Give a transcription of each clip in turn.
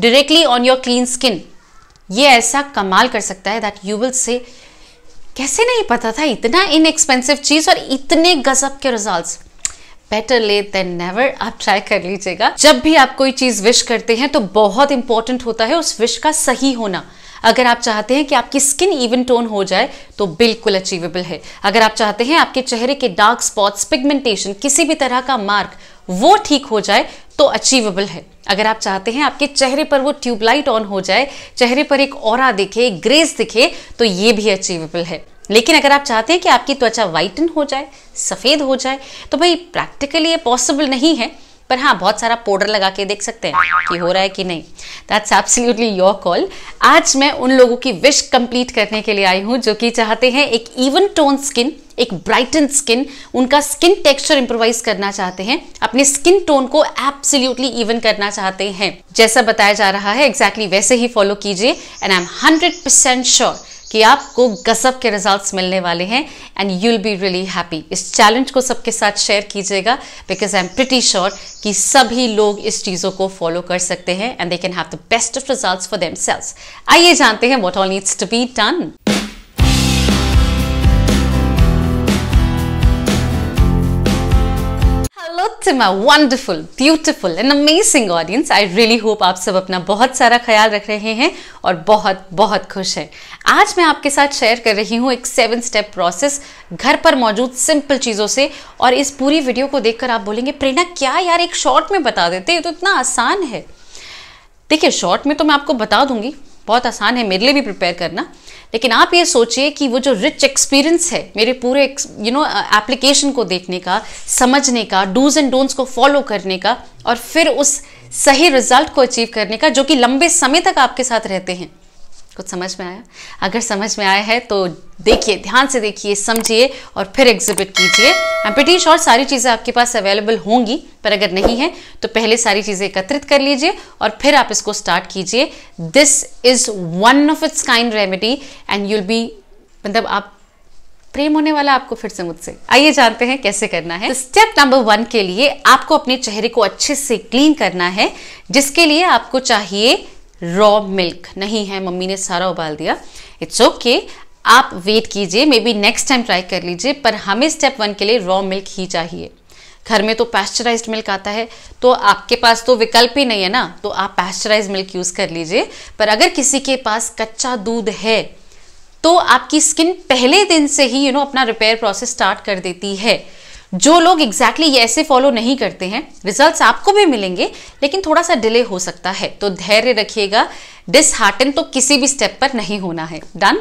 Directly on your clean skin ये ऐसा कमाल कर सकता है दैट यू विल से कैसे नहीं पता था इतना इनएक्सपेंसिव चीज़ और इतने गजब के results better late than never आप ट्राई कर लीजिएगा जब भी आप कोई चीज़ विश करते हैं तो बहुत इंपॉर्टेंट होता है उस विश का सही होना अगर आप चाहते हैं कि आपकी स्किन इवन टोन हो जाए तो बिल्कुल अचीवेबल है अगर आप चाहते हैं आपके चेहरे के डार्क स्पॉट्स पिगमेंटेशन किसी भी तरह का मार्क वो ठीक हो जाए तो अचीवेबल है अगर आप चाहते हैं आपके चेहरे पर वो ट्यूबलाइट ऑन हो जाए चेहरे पर एक और दिखे एक ग्रेस दिखे तो ये भी अचीवेबल है लेकिन अगर आप चाहते हैं कि आपकी त्वचा वाइटन हो जाए सफ़ेद हो जाए तो भाई प्रैक्टिकली ये पॉसिबल नहीं है पर हाँ बहुत सारा पाउडर लगा के देख सकते हैं कि हो रहा है कि नहीं दैट्स एब्सोल्युटली योर कॉल आज मैं उन लोगों की विश कंप्लीट करने के लिए आई हूँ जो कि चाहते हैं एक इवन टोन स्किन एक ब्राइटन स्किन उनका स्किन टेक्सचर इंप्रोवाइज करना चाहते हैं अपने स्किन टोन को एब्सोल्युटली इवन करना चाहते हैं जैसा बताया जा रहा है एग्जैक्टली exactly वैसे ही फॉलो कीजिए and I am hundred percent sure कि आपको गजब के रिजल्ट्स मिलने वाले हैं and you will be really happy इस चैलेंज को सबके साथ शेयर कीजिएगा because I am pretty sure कि सभी लोग इस चीज़ों को फॉलो कर सकते हैं and they can have the best of result for themselves आइए जानते हैं what all needs to be done to my wonderful, beautiful and amazing audience. I really hope आप सब अपना बहुत सारा ख्याल रख रहे हैं और बहुत बहुत खुश हैं आज मैं आपके साथ शेयर कर रही हूँ एक सेवन स्टेप प्रोसेस घर पर मौजूद सिंपल चीज़ों से और इस पूरी वीडियो को देखकर आप बोलेंगे प्रेरणा क्या यार एक शॉर्ट में बता देते ये तो इतना आसान है देखिए शॉर्ट में तो मैं आपको बता दूंगी बहुत आसान है मेरे लिए भी प्रिपेयर करना लेकिन आप ये सोचिए कि वो जो रिच एक्सपीरियंस है मेरे पूरे यू नो एप्लीकेशन को देखने का समझने का डूज एंड डोंट्स को फॉलो करने का और फिर उस सही रिजल्ट को अचीव करने का जो कि लंबे समय तक आपके साथ रहते हैं कुछ समझ में आया अगर समझ में आया है तो देखिए ध्यान से देखिए समझिए और फिर एग्जिबिट कीजिए आई और सारी चीज़ें आपके पास अवेलेबल होंगी पर अगर नहीं है तो पहले सारी चीज़ें एकत्रित कर लीजिए और फिर आप इसको स्टार्ट कीजिए this is one of its kind remedy and you'll be मतलब आप प्रेम होने वाला आपको फिर से मुझसे आइए जानते हैं कैसे करना है स्टेप नंबर वन के लिए आपको अपने चेहरे को अच्छे से क्लीन करना है जिसके लिए आपको चाहिए रॉ मिल्क नहीं है मम्मी ने सारा उबाल दिया इट्स ओके okay, आप वेट कीजिए maybe next time try कर लीजिए पर हमें स्टेप वन के लिए रॉ मिल्क ही चाहिए घर में तो पैस्चराइज मिल्क आता है तो आपके पास तो विकल्प ही नहीं है ना तो आप पैस्चराइज मिल्क यूज़ कर लीजिए पर अगर किसी के पास कच्चा दूध है तो आपकी स्किन पहले दिन से ही यू you नो know, अपना रिपेयर प्रोसेस स्टार्ट कर देती है जो लोग एग्जैक्टली exactly ये ऐसे फॉलो नहीं करते हैं रिजल्ट्स आपको भी मिलेंगे लेकिन थोड़ा सा डिले हो सकता है तो धैर्य रखिएगा डिसहार्टन तो किसी भी स्टेप पर नहीं होना है डन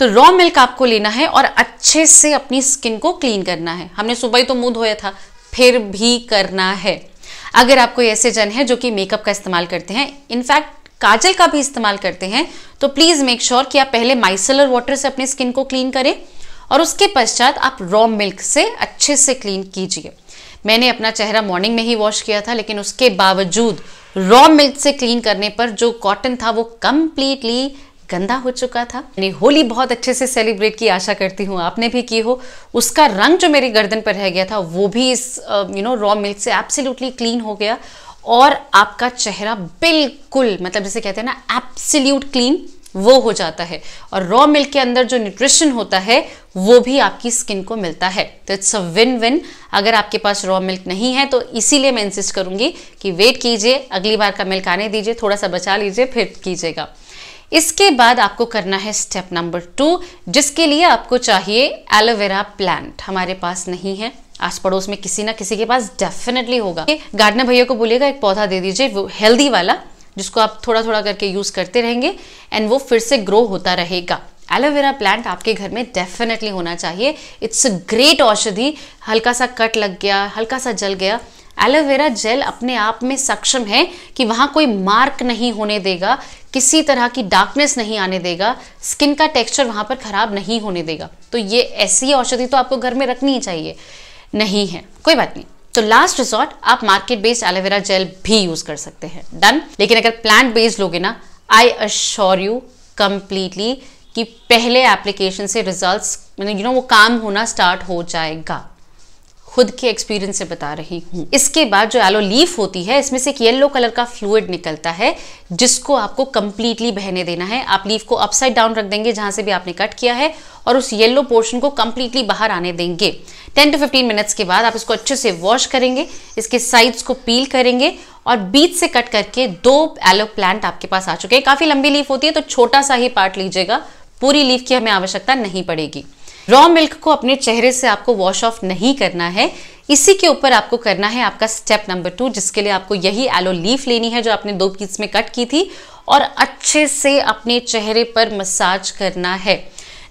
तो रॉ मिल्क आपको लेना है और अच्छे से अपनी स्किन को क्लीन करना है हमने सुबह ही तो मुंह धोया था फिर भी करना है अगर आप कोई ऐसे जन है जो कि मेकअप का इस्तेमाल करते हैं इनफैक्ट काजल का भी इस्तेमाल करते हैं तो प्लीज़ मेक श्योर कि आप पहले माइसलर वाटर से अपने स्किन को क्लीन करें और उसके पश्चात आप रॉ मिल्क से अच्छे से क्लीन कीजिए मैंने अपना चेहरा मॉर्निंग में ही वॉश किया था लेकिन उसके बावजूद रॉ मिल्क से क्लीन करने पर जो कॉटन था वो कम्प्लीटली गंदा हो चुका था मैंने होली बहुत अच्छे से सेलिब्रेट की आशा करती हूँ आपने भी की हो उसका रंग जो मेरी गर्दन पर रह गया था वो भी इस यू नो रॉ मिल्क से एब्सोल्युटली क्लीन हो गया और आपका चेहरा बिल्कुल मतलब जैसे कहते हैं ना एब्सोल्यूट क्लीन वो हो जाता है और रॉ मिल्क के अंदर जो न्यूट्रिशन होता है वो भी आपकी स्किन को मिलता है तो इट्स अ विन विन अगर आपके पास रॉ मिल्क नहीं है तो इसीलिए मैं इंसिस्ट करूंगी कि वेट कीजिए अगली बार का मिल्क आने दीजिए थोड़ा सा बचा लीजिए फिर कीजिएगा इसके बाद आपको करना है स्टेप नंबर टू जिसके लिए आपको चाहिए एलोवेरा प्लांट हमारे पास नहीं है आस पड़ोस में किसी ना किसी के पास डेफिनेटली होगा गार्डनर भैया को बोलेगा एक पौधा दे दीजिए वो हेल्दी वाला जिसको आप थोड़ा थोड़ा करके यूज़ करते रहेंगे एंड वो फिर से ग्रो होता रहेगा एलोवेरा प्लांट आपके घर में डेफिनेटली होना चाहिए इट्स अ ग्रेट औषधि हल्का सा कट लग गया हल्का सा जल गया एलोवेरा जेल अपने आप में सक्षम है कि वहाँ कोई मार्क नहीं होने देगा किसी तरह की डार्कनेस नहीं आने देगा स्किन का टेक्सचर वहाँ पर ख़राब नहीं होने देगा तो ये ऐसी औषधि तो आपको घर में रखनी ही चाहिए नहीं है कोई बात नहीं तो लास्ट रिजॉर्ट आप मार्केट बेस्ड एलोवेरा जेल भी यूज कर सकते हैं डन लेकिन अगर प्लांट बेस्ड लोगे ना आई अश्योर यू कंप्लीटली कि पहले एप्लीकेशन से रिजल्ट्स मतलब यू नो वो काम होना स्टार्ट हो जाएगा खुद के एक्सपीरियंस से बता रही हूँ इसके बाद जो एलो लीफ होती है इसमें से एक येलो कलर का फ्लूड निकलता है जिसको आपको कंप्लीटली बहने देना है आप लीफ को अपसाइड डाउन रख देंगे जहाँ से भी आपने कट किया है और उस येलो पोर्शन को कंप्लीटली बाहर आने देंगे 10 टू 15 मिनट्स के बाद आप इसको अच्छे से वॉश करेंगे इसके साइड्स को पील करेंगे और बीच से कट करके दो एलो प्लांट आपके पास आ चुके हैं काफ़ी लंबी लीफ होती है तो छोटा सा ही पार्ट लीजिएगा पूरी लीफ की हमें आवश्यकता नहीं पड़ेगी रॉ मिल्क को अपने चेहरे से आपको वॉश ऑफ नहीं करना है इसी के ऊपर आपको करना है आपका स्टेप नंबर टू जिसके लिए आपको यही एलो लीफ लेनी है जो आपने दो पीस में कट की थी और अच्छे से अपने चेहरे पर मसाज करना है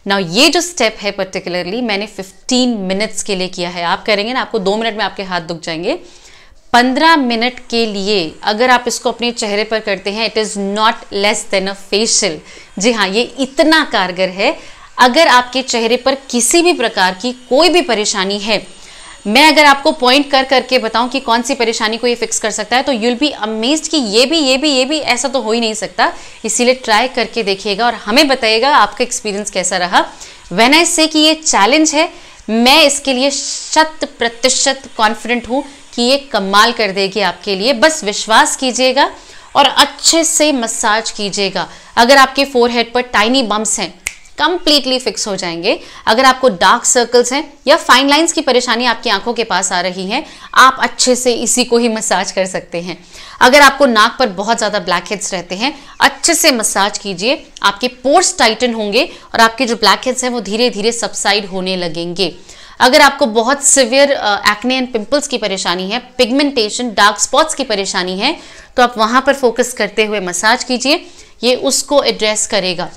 ना ये जो स्टेप है पर्टिकुलरली मैंने 15 मिनट्स के लिए किया है आप करेंगे ना आपको दो मिनट में आपके हाथ दुख जाएंगे 15 मिनट के लिए अगर आप इसको अपने चेहरे पर करते हैं it is not less than a facial जी हाँ ये इतना कारगर है अगर आपके चेहरे पर किसी भी प्रकार की कोई भी परेशानी है मैं अगर आपको पॉइंट कर करके बताऊं कि कौन सी परेशानी को ये फिक्स कर सकता है तो यूल बी अमेज्ड कि ये भी ये भी ये भी ऐसा तो हो ही नहीं सकता इसीलिए ट्राई करके देखिएगा और हमें बताइएगा आपका एक्सपीरियंस कैसा रहा वेन आई से कि ये चैलेंज है मैं इसके लिए शत प्रतिशत कॉन्फिडेंट हूँ कि ये कमाल कर देगी आपके लिए बस विश्वास कीजिएगा और अच्छे से मसाज कीजिएगा अगर आपके फोरहेड पर टाइनी बम्स हैं कंप्लीटली फिक्स हो जाएंगे अगर आपको डार्क सर्कल्स हैं या फाइन लाइंस की परेशानी आपकी आंखों के पास आ रही है आप अच्छे से इसी को ही मसाज कर सकते हैं अगर आपको नाक पर बहुत ज़्यादा ब्लैक हेड्स रहते हैं अच्छे से मसाज कीजिए आपके पोर्स टाइटन होंगे और आपके जो ब्लैक हेड्स हैं वो धीरे धीरे सबसाइड होने लगेंगे अगर आपको बहुत सिवियर एक्ने एंड पिंपल्स की परेशानी है पिगमेंटेशन डार्क स्पॉट्स की परेशानी है तो आप वहाँ पर फोकस करते हुए मसाज कीजिए ये उसको एड्रेस करेगा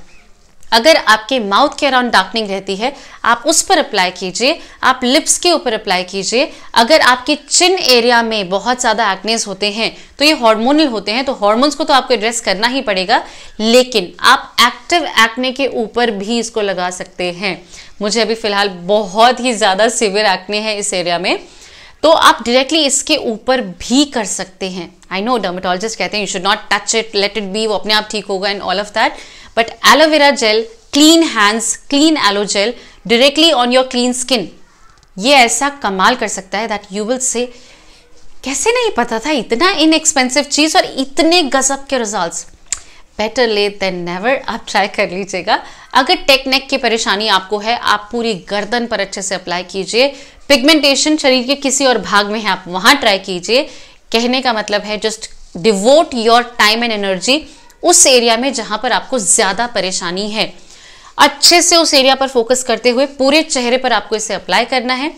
अगर आपके माउथ के अराउंड डार्कनिंग रहती है आप उस पर अप्लाई कीजिए आप लिप्स के ऊपर अप्लाई कीजिए अगर आपके चिन एरिया में बहुत ज़्यादा एक्नेस होते हैं तो ये हार्मोनल होते हैं तो हार्मोन्स को तो आपको एड्रेस करना ही पड़ेगा लेकिन आप एक्टिव एक्ने के ऊपर भी इसको लगा सकते हैं मुझे अभी फ़िलहाल बहुत ही ज़्यादा सिवियर एक्ने है इस एरिया में तो आप डायरेक्टली इसके ऊपर भी कर सकते हैं आई नो डर्मेटोलॉजिस्ट कहते हैं you should not touch it let it be वो अपने आप ठीक होगा and all of that but aloe vera gel, clean hands, clean aloe gel directly on your clean skin. ये ऐसा कमाल कर सकता है दैट यू विल से कैसे नहीं पता था इतना इनएक्सपेंसिव चीज़ और इतने गजब के results better late than never आप ट्राई कर लीजिएगा अगर टेक्निक की परेशानी आपको है आप पूरी गर्दन पर अच्छे से अप्लाई कीजिए पिगमेंटेशन शरीर के किसी और भाग में है आप वहाँ ट्राई कीजिए कहने का मतलब है just devote your time and energy उस एरिया में जहां पर आपको ज्यादा परेशानी है अच्छे से उस एरिया पर फोकस करते हुए पूरे चेहरे पर आपको इसे अप्लाई करना है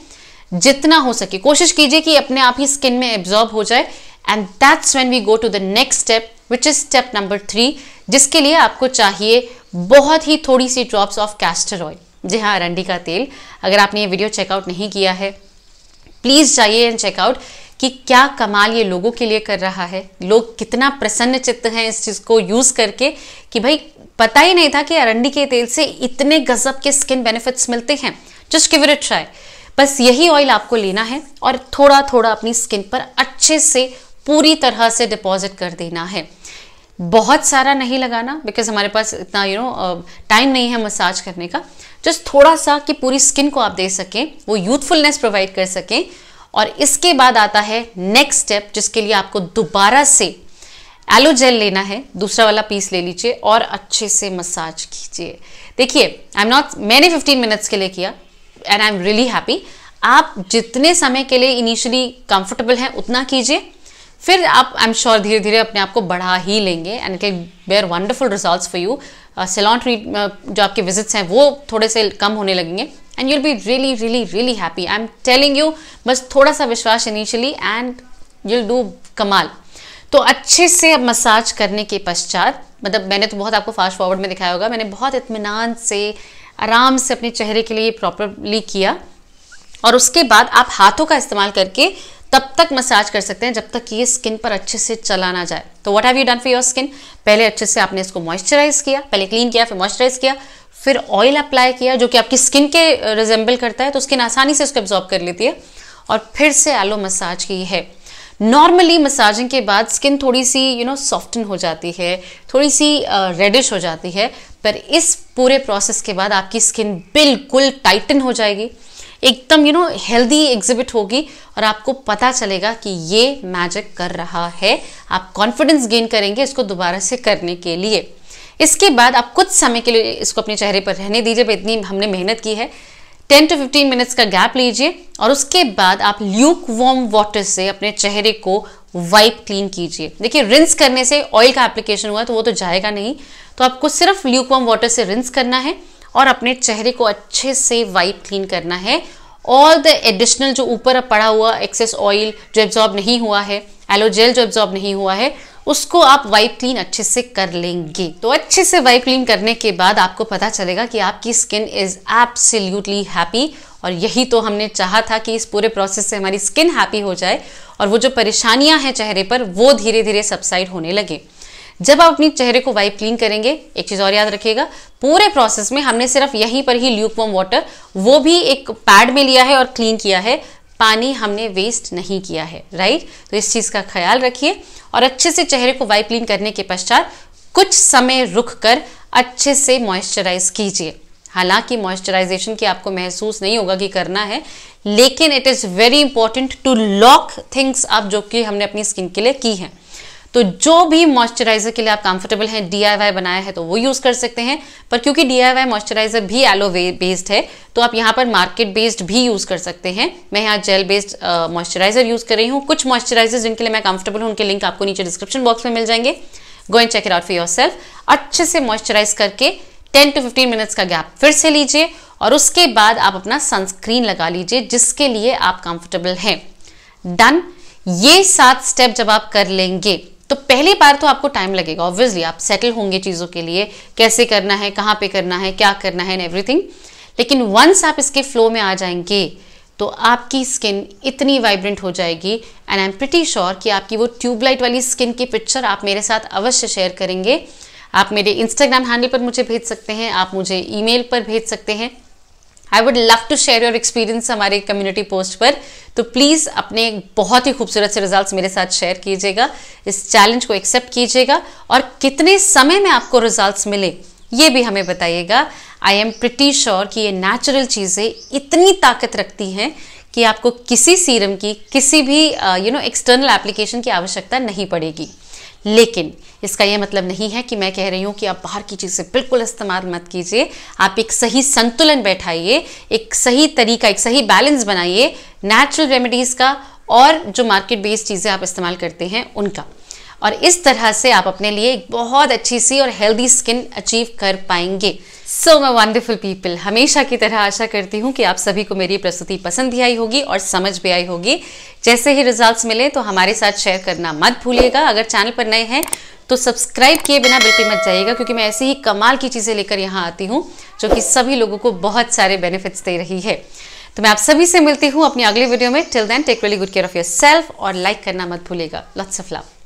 जितना हो सके कोशिश कीजिए कि अपने आप ही स्किन में एब्जॉर्ब हो जाए and that's when we go to the next step which is step number three जिसके लिए आपको चाहिए बहुत ही थोड़ी सी ड्रॉप्स ऑफ कैस्टर ऑयल जी हाँ अरंडी का तेल अगर आपने ये वीडियो चेकआउट नहीं किया है प्लीज़ जाइए एंड चेकआउट कि क्या कमाल ये लोगों के लिए कर रहा है लोग कितना प्रसन्न चित्त हैं इस चीज़ को यूज़ करके कि भाई पता ही नहीं था कि अरंडी के तेल से इतने गजब के स्किन बेनिफिट्स मिलते हैं जस्ट गिव इट ट्राई बस यही ऑयल आपको लेना है और थोड़ा थोड़ा अपनी स्किन पर अच्छे से पूरी तरह से डिपॉजिट कर देना है बहुत सारा नहीं लगाना बिकॉज हमारे पास इतना यू नो टाइम नहीं है मसाज करने का जस्ट थोड़ा सा कि पूरी स्किन को आप दे सकें वो यूथफुलनेस प्रोवाइड कर सकें और इसके बाद आता है नेक्स्ट स्टेप जिसके लिए आपको दोबारा से एलो जेल लेना है दूसरा वाला पीस ले लीजिए और अच्छे से मसाज कीजिए देखिए आई एम नॉट मैंने 15 मिनट्स के लिए किया and I am really happy आप जितने समय के लिए इनिशियली कंफर्टेबल हैं उतना कीजिए फिर आप आई एम श्योर धीरे धीरे अपने आप को बढ़ा ही लेंगे and it bear wonderful result for you salon treat जो आपके विजिट्स हैं वो थोड़े से कम होने लगेंगे and you'll be really really really happy I am telling you बस थोड़ा सा विश्वास इनिशियली एंड यूल डू कमाल तो अच्छे से अब मसाज करने के पश्चात मतलब मैंने तो बहुत आपको फास्ट फॉरवर्ड में दिखाया होगा मैंने बहुत इतमान से आराम से अपने चेहरे के लिए प्रॉपरली किया और उसके बाद आप हाथों का इस्तेमाल करके तब तक मसाज कर सकते हैं जब तक ये स्किन पर अच्छे से चला ना जाए तो what have you done for your skin पहले अच्छे से आपने इसको मॉइस्चराइज किया पहले क्लीन किया फिर मॉइस्चराइज किया फिर ऑयल अप्लाई किया जो कि आपकी स्किन के रिजेंबल करता है तो स्किन आसानी से उसको एब्जॉर्ब कर लेती है और फिर से एलो मसाज की है नॉर्मली मसाजिंग के बाद स्किन थोड़ी सी यू नो सॉफ्टन हो जाती है थोड़ी सी रेडिश uh, हो जाती है पर इस पूरे प्रोसेस के बाद आपकी स्किन बिल्कुल टाइटन हो जाएगी एकदम यू नो हेल्दी एग्जिबिट होगी और आपको पता चलेगा कि ये मैजिक कर रहा है आप कॉन्फिडेंस गेन करेंगे इसको दोबारा से करने के लिए इसके बाद आप कुछ समय के लिए इसको अपने चेहरे पर रहने दीजिए भाई इतनी हमने मेहनत की है टेन टू फिफ्टीन मिनट्स का गैप लीजिए और उसके बाद आप ल्यूक वॉर्म वाटर से अपने चेहरे को वाइप क्लीन कीजिए देखिए रिंस करने से ऑयल का एप्लीकेशन हुआ तो वो तो जाएगा नहीं तो आपको सिर्फ ल्यूक वॉर्म वाटर से रिंस करना है और अपने चेहरे को अच्छे से वाइप क्लीन करना है ऑल द एडिशनल जो ऊपर पड़ा हुआ एक्सेस ऑयल जो एब्जॉर्ब नहीं हुआ है एलोजेल जो एब्जॉर्ब नहीं हुआ है उसको आप वाइप क्लीन अच्छे से कर लेंगे तो अच्छे से वाइप क्लीन करने के बाद आपको पता चलेगा कि आपकी स्किन इज एब्सोल्युटली हैप्पी और यही तो हमने चाहा था कि इस पूरे प्रोसेस से हमारी स्किन हैप्पी हो जाए और वो जो परेशानियां हैं चेहरे पर वो धीरे धीरे सबसाइड होने लगे जब आप अपनी चेहरे को वाइप क्लीन करेंगे एक चीज़ और याद रखिएगा पूरे प्रोसेस में हमने सिर्फ यहीं पर ही ल्यूकवम वाटर वो भी एक पैड में लिया है और क्लीन किया है पानी हमने वेस्ट नहीं किया है राइट तो इस चीज़ का ख्याल रखिए और अच्छे से चेहरे को वाइप क्लीन करने के पश्चात कुछ समय रुक कर अच्छे से मॉइस्चराइज कीजिए हालांकि मॉइस्चराइजेशन की आपको महसूस नहीं होगा कि करना है लेकिन it is very important to lock things आप जो कि हमने अपनी स्किन के लिए की है तो जो भी मॉइस्चराइजर के लिए आप कंफर्टेबल हैं डी बनाया है तो वो यूज़ कर सकते हैं पर क्योंकि डी मॉइस्चराइजर भी एलोवे बेस्ड है तो आप यहाँ पर मार्केट बेस्ड भी यूज़ कर सकते हैं मैं यहाँ जेल बेस्ड मॉइस्चराइजर यूज़ कर रही हूँ कुछ मॉइस्चराइजर जिनके लिए मैं कंफर्टेबल हूँ उनके लिंक आपको नीचे डिस्क्रिप्शन बॉक्स में मिल जाएंगे go and check it out for yourself अच्छे से मॉइस्चराइज करके टेन टू फिफ्टीन मिनट्स का गैप फिर से लीजिए और उसके बाद आप अपना सनस्क्रीन लगा लीजिए जिसके लिए आप कंफर्टेबल हैं डन ये सात स्टेप जब आप कर लेंगे तो पहली बार तो आपको टाइम लगेगा ऑब्वियसली आप सेटल होंगे चीज़ों के लिए कैसे करना है कहाँ पे करना है क्या करना है एंड एवरीथिंग लेकिन वंस आप इसके फ्लो में आ जाएंगे तो आपकी स्किन इतनी वाइब्रेंट हो जाएगी and I am pretty sure कि आपकी वो ट्यूबलाइट वाली स्किन की पिक्चर आप मेरे साथ अवश्य शेयर करेंगे आप मेरे इंस्टाग्राम हैंडल पर मुझे भेज सकते हैं आप मुझे ईमेल पर भेज सकते हैं I would love to share your experience हमारे कम्युनिटी पोस्ट पर तो प्लीज़ अपने बहुत ही खूबसूरत से रिजल्ट्स मेरे साथ शेयर कीजिएगा इस चैलेंज को एक्सेप्ट कीजिएगा और कितने समय में आपको रिजल्ट्स मिले ये भी हमें बताइएगा आई एम प्रिटी श्योर कि ये नेचुरल चीज़ें इतनी ताकत रखती हैं कि आपको किसी सीरम की किसी भी यू नो एक्सटर्नल एप्लीकेशन की आवश्यकता नहीं पड़ेगी लेकिन इसका यह मतलब नहीं है कि मैं कह रही हूँ कि आप बाहर की चीज़ें बिल्कुल इस्तेमाल मत कीजिए आप एक सही संतुलन बैठाइए एक सही तरीका एक सही बैलेंस बनाइए नेचुरल रेमेडीज़ का और जो मार्केट बेस्ड चीज़ें आप इस्तेमाल करते हैं उनका और इस तरह से आप अपने लिए एक बहुत अच्छी सी और हेल्दी स्किन अचीव कर पाएंगे सो मै मैं वंडरफुल पीपल हमेशा की तरह आशा करती हूँ कि आप सभी को मेरी प्रस्तुति पसंद भी आई होगी और समझ भी आई होगी जैसे ही रिजल्ट्स मिले तो हमारे साथ शेयर करना मत भूलिएगा अगर चैनल पर नए हैं तो सब्सक्राइब किए बिना बिल्कुल मत जाइएगा क्योंकि मैं ऐसी ही कमाल की चीज़ें लेकर यहाँ आती हूँ जो कि सभी लोगों को बहुत सारे बेनिफिट्स दे रही है तो मैं आप सभी से मिलती हूँ अपनी अगले वीडियो में till then take really good care of yourself और लाइक करना मत भूलेगा लॉट्स ऑफ लव